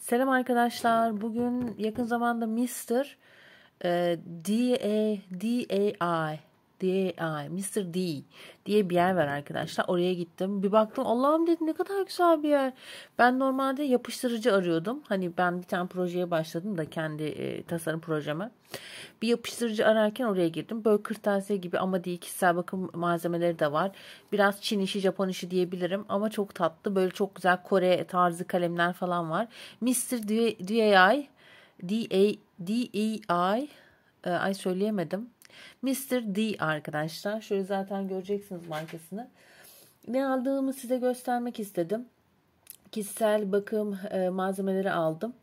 Selam arkadaşlar. Bugün yakın zamanda Mr. E, D A I diye ay, Mr. D diye bir yer var arkadaşlar. Oraya gittim. Bir baktım Allah'ım dedim ne kadar güzel bir yer. Ben normalde yapıştırıcı arıyordum. Hani ben bir tane projeye başladım da kendi e, tasarım projeme. Bir yapıştırıcı ararken oraya girdim. Böyle kırtasiye gibi ama değil kişisel bakım malzemeleri de var. Biraz Çin işi, Japon işi diyebilirim ama çok tatlı. Böyle çok güzel Kore tarzı kalemler falan var. Mr. DAI DAI DAI e, ay söyleyemedim. Mr. D arkadaşlar. Şöyle zaten göreceksiniz markasını. Ne aldığımı size göstermek istedim. Kişisel bakım e, malzemeleri aldım.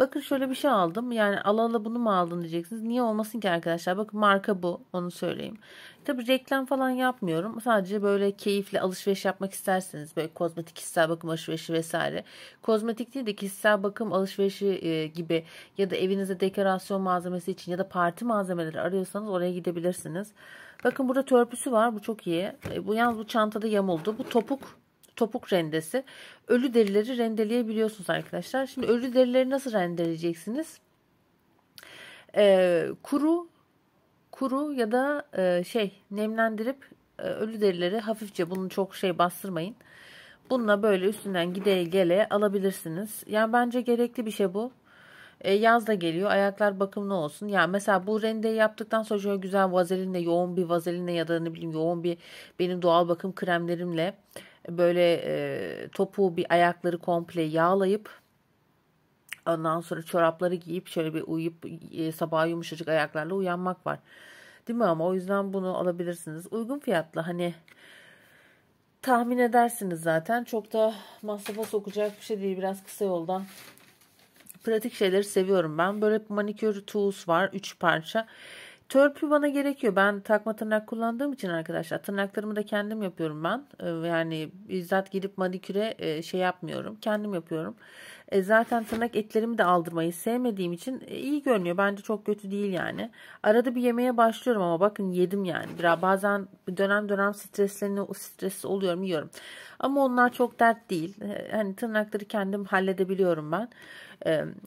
Bakın şöyle bir şey aldım. Yani ala ala bunu mu aldın diyeceksiniz. Niye olmasın ki arkadaşlar? Bakın marka bu. Onu söyleyeyim. tabi reklam falan yapmıyorum. Sadece böyle keyifle alışveriş yapmak isterseniz böyle kozmetik kişisel bakım alışverişi vesaire. Kozmetik değil de kişisel bakım alışverişi e, gibi ya da evinizde dekorasyon malzemesi için ya da parti malzemeleri arıyorsanız oraya gidebilirsiniz. Bakın burada törpüsü var. Bu çok iyi. E, bu yalnız bu çantada yamuldu. Bu topuk topuk rendesi. Ölü derileri rendeleyebiliyorsunuz arkadaşlar. Şimdi ölü derileri nasıl rendeleyeceksiniz? Ee, kuru kuru ya da e, şey nemlendirip e, ölü derileri hafifçe bunu çok şey bastırmayın. Bununla böyle üstünden gide gele alabilirsiniz. Yani bence gerekli bir şey bu. E, yaz da geliyor. Ayaklar bakımlı olsun. Ya yani mesela bu rendeyi yaptıktan sonra şöyle güzel vazelinle, yoğun bir vazelinle ya da ne bileyim yoğun bir benim doğal bakım kremlerimle e, böyle e, topuğu bir ayakları komple yağlayıp ondan sonra çorapları giyip şöyle bir uyuyup e, sabah yumuşacık ayaklarla uyanmak var. Değil mi ama o yüzden bunu alabilirsiniz. Uygun fiyatlı hani tahmin edersiniz zaten. Çok da masrafa sokacak bir şey değil. Biraz kısa yoldan pratik şeyleri seviyorum ben. Böyle manikür tools var 3 parça. Törpü bana gerekiyor. Ben takma tırnak kullandığım için arkadaşlar tırnaklarımı da kendim yapıyorum ben. Ee, yani bizzat gidip maniküre e, şey yapmıyorum. Kendim yapıyorum. E, zaten tırnak etlerimi de aldırmayı sevmediğim için e, iyi görünüyor. Bence çok kötü değil yani. Arada bir yemeğe başlıyorum ama bakın yedim yani. Biraz bazen dönem dönem streslerini, o stresi oluyorum yiyorum. Ama onlar çok dert değil. Hani tırnakları kendim halledebiliyorum ben.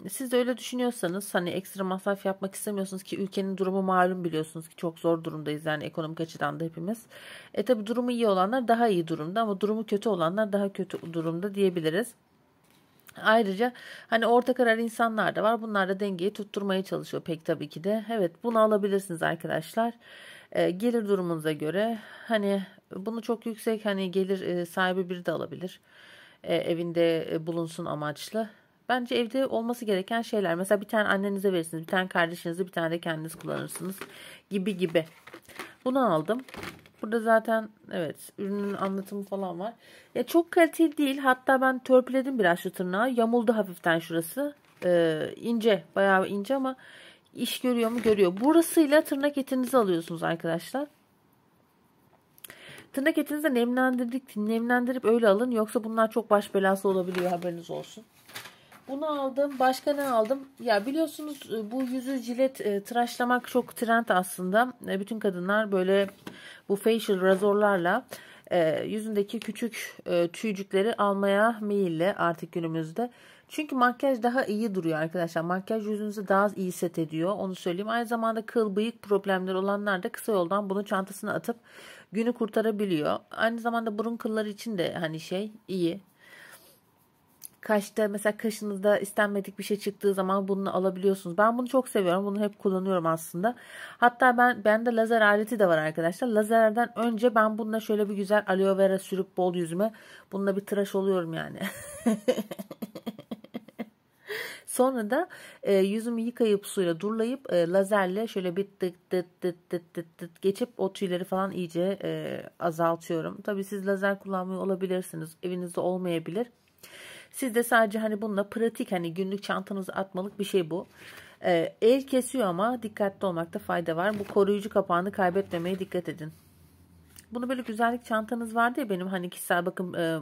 siz de öyle düşünüyorsanız hani ekstra masraf yapmak istemiyorsunuz ki ülkenin durumu malum biliyorsunuz ki çok zor durumdayız yani ekonomik açıdan da hepimiz. E tabi durumu iyi olanlar daha iyi durumda ama durumu kötü olanlar daha kötü durumda diyebiliriz. Ayrıca hani orta karar insanlar da var. Bunlar da dengeyi tutturmaya çalışıyor pek tabii ki de. Evet bunu alabilirsiniz arkadaşlar. E, gelir durumunuza göre hani bunu çok yüksek hani gelir e, sahibi biri de alabilir. E, evinde e, bulunsun amaçlı. Bence evde olması gereken şeyler. Mesela bir tane annenize verirsiniz, bir tane kardeşinize, bir tane de kendiniz kullanırsınız gibi gibi. Bunu aldım. Burada zaten evet ürünün anlatımı falan var. Ya çok kaliteli değil. Hatta ben törpüledim biraz şu tırnağı. Yamuldu hafiften şurası. Ee, ince, bayağı ince ama iş görüyor mu görüyor. Burasıyla tırnak etinizi alıyorsunuz arkadaşlar. Tırnak etinizi nemlendirdik, nemlendirip öyle alın. Yoksa bunlar çok baş belası olabiliyor haberiniz olsun. Bunu aldım. Başka ne aldım? Ya biliyorsunuz e, bu yüzü cilet e, tıraşlamak çok trend aslında. E, bütün kadınlar böyle bu facial razorlarla e, yüzündeki küçük e, tüycükleri almaya meyilli artık günümüzde. Çünkü makyaj daha iyi duruyor arkadaşlar. Makyaj yüzünüze daha iyi set ediyor. Onu söyleyeyim. Aynı zamanda kıl bıyık problemleri olanlar da kısa yoldan bunu çantasına atıp günü kurtarabiliyor. Aynı zamanda burun kılları için de hani şey iyi. Kaşta mesela kaşınızda istenmedik bir şey çıktığı zaman bunu alabiliyorsunuz. Ben bunu çok seviyorum. Bunu hep kullanıyorum aslında. Hatta ben bende lazer aleti de var arkadaşlar. Lazerden önce ben bununla şöyle bir güzel aloe vera sürüp bol yüzüme bununla bir tıraş oluyorum yani. Sonra da e, yüzümü yıkayıp suyla durlayıp e, lazerle şöyle bir tık tık tık tık tık tık geçip o tüyleri falan iyice e, azaltıyorum. Tabii siz lazer kullanmıyor olabilirsiniz. Evinizde olmayabilir. Siz de sadece hani bununla pratik hani günlük çantanızı atmalık bir şey bu. E, el kesiyor ama dikkatli olmakta fayda var. Bu koruyucu kapağını kaybetmemeye dikkat edin. Bunu böyle güzellik çantanız vardı ya benim hani kişisel bakım e,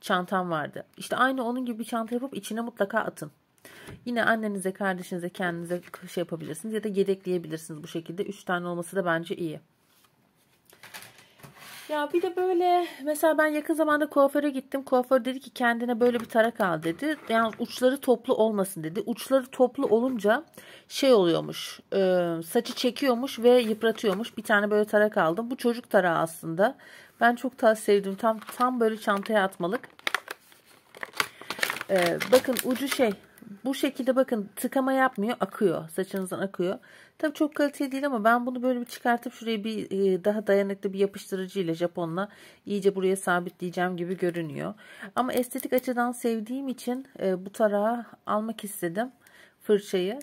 çantam vardı. İşte aynı onun gibi bir çanta yapıp içine mutlaka atın. Yine annenize, kardeşinize, kendinize şey yapabilirsiniz ya da yedekleyebilirsiniz bu şekilde. üç tane olması da bence iyi. Ya bir de böyle mesela ben yakın zamanda kuaföre gittim. Kuaför dedi ki kendine böyle bir tarak al dedi. Yani uçları toplu olmasın dedi. Uçları toplu olunca şey oluyormuş. E, saçı çekiyormuş ve yıpratıyormuş. Bir tane böyle tarak aldım. Bu çocuk tarağı aslında. Ben çok daha sevdim. Tam tam böyle çantaya atmalık. Ee, bakın ucu şey bu şekilde bakın tıkama yapmıyor akıyor saçınızdan akıyor tabi çok kaliteli değil ama ben bunu böyle bir çıkartıp şuraya bir e, daha dayanıklı bir yapıştırıcı ile Japonla iyice buraya sabitleyeceğim gibi görünüyor ama estetik açıdan sevdiğim için e, bu tarağı almak istedim fırçayı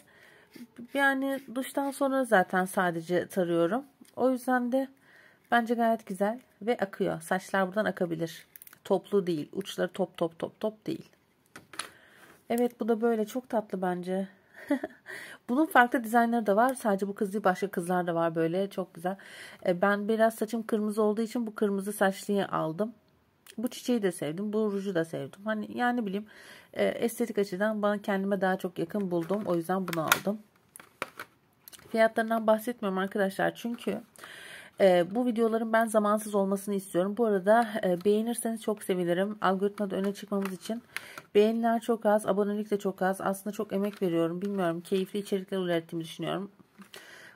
yani duştan sonra zaten sadece tarıyorum o yüzden de Bence gayet güzel ve akıyor. Saçlar buradan akabilir. Toplu değil. Uçları top top top top değil. Evet bu da böyle çok tatlı bence. Bunun farklı dizaynları da var. Sadece bu kız değil başka kızlar da var böyle. Çok güzel. E, ben biraz saçım kırmızı olduğu için bu kırmızı saçlıyı aldım. Bu çiçeği de sevdim. Bu ruju da sevdim. Hani yani bileyim e, estetik açıdan bana kendime daha çok yakın buldum. O yüzden bunu aldım. Fiyatlarından bahsetmiyorum arkadaşlar. Çünkü e, bu videoların ben zamansız olmasını istiyorum. Bu arada e, beğenirseniz çok sevinirim. Algoritmada öne çıkmamız için beğeniler çok az, abonelik de çok az. Aslında çok emek veriyorum. Bilmiyorum keyifli içerikler ürettiğimi düşünüyorum.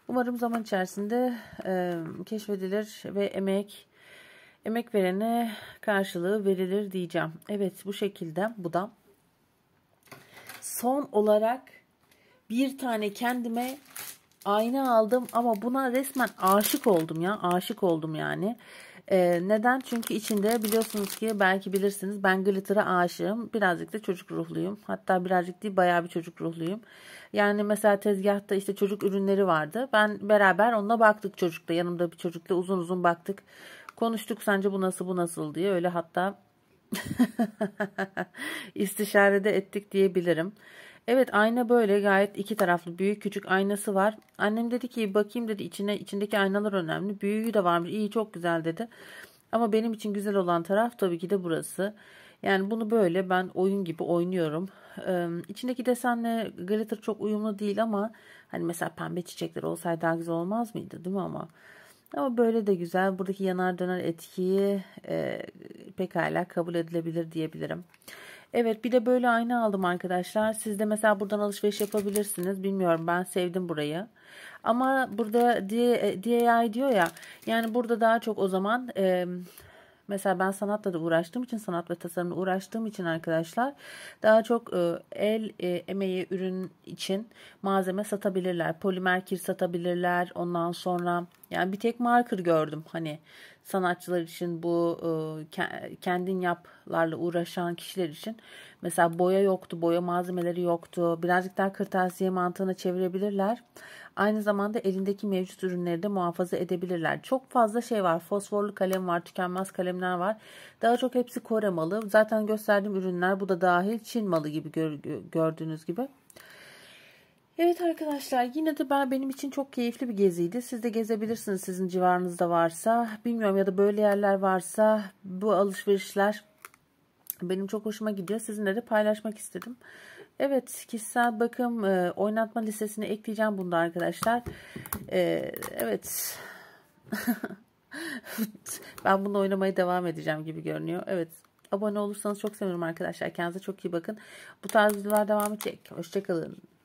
Umarım zaman içerisinde e, keşfedilir ve emek emek verene karşılığı verilir diyeceğim. Evet bu şekilde bu da. Son olarak bir tane kendime ayna aldım ama buna resmen aşık oldum ya. Aşık oldum yani. Ee, neden? Çünkü içinde biliyorsunuz ki belki bilirsiniz ben glitter'a aşığım. Birazcık da çocuk ruhluyum. Hatta birazcık değil bayağı bir çocuk ruhluyum. Yani mesela tezgahta işte çocuk ürünleri vardı. Ben beraber onunla baktık çocukla. Yanımda bir çocukla uzun uzun baktık. Konuştuk sence bu nasıl bu nasıl diye. Öyle hatta istişarede ettik diyebilirim. Evet ayna böyle gayet iki taraflı büyük küçük aynası var. Annem dedi ki bakayım dedi içine içindeki aynalar önemli. Büyüğü de varmış iyi çok güzel dedi. Ama benim için güzel olan taraf tabii ki de burası. Yani bunu böyle ben oyun gibi oynuyorum. Ee, içindeki desenle glitter çok uyumlu değil ama hani mesela pembe çiçekler olsaydı daha güzel olmaz mıydı değil mi ama? Ama böyle de güzel. Buradaki yanar döner etkiyi e, pekala kabul edilebilir diyebilirim. Evet bir de böyle ayna aldım arkadaşlar. Siz de mesela buradan alışveriş yapabilirsiniz. Bilmiyorum ben sevdim burayı. Ama burada DIY e, diyor ya. Yani burada daha çok o zaman e, mesela ben sanatla da uğraştığım için sanat ve tasarımla uğraştığım için arkadaşlar daha çok e, el e, emeği ürün için malzeme satabilirler. Polimer kir satabilirler. Ondan sonra yani bir tek marker gördüm hani sanatçılar için bu e, kendin yaplarla uğraşan kişiler için. Mesela boya yoktu, boya malzemeleri yoktu. Birazcık daha kırtasiye mantığına çevirebilirler. Aynı zamanda elindeki mevcut ürünleri de muhafaza edebilirler. Çok fazla şey var. Fosforlu kalem var, tükenmez kalemler var. Daha çok hepsi Kore malı. Zaten gösterdiğim ürünler bu da dahil Çin malı gibi gördüğünüz gibi. Evet arkadaşlar yine de ben benim için çok keyifli bir geziydi. Siz de gezebilirsiniz sizin civarınızda varsa. Bilmiyorum ya da böyle yerler varsa bu alışverişler benim çok hoşuma gidiyor. Sizinle de paylaşmak istedim. Evet kişisel bakım e, oynatma listesine ekleyeceğim bunu arkadaşlar. E, evet. ben bunu oynamaya devam edeceğim gibi görünüyor. Evet abone olursanız çok sevinirim arkadaşlar. Kendinize çok iyi bakın. Bu tarz videolar devam edecek. Hoşçakalın.